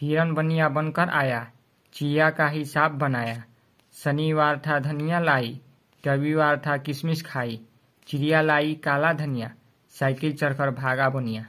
हिरन बनिया बनकर आया चिया का ही सांप बनाया शनिवार था धनिया लाई रविवार था किशमिश खाई चिड़िया लाई काला धनिया साइकिल चढ़कर भागा बनिया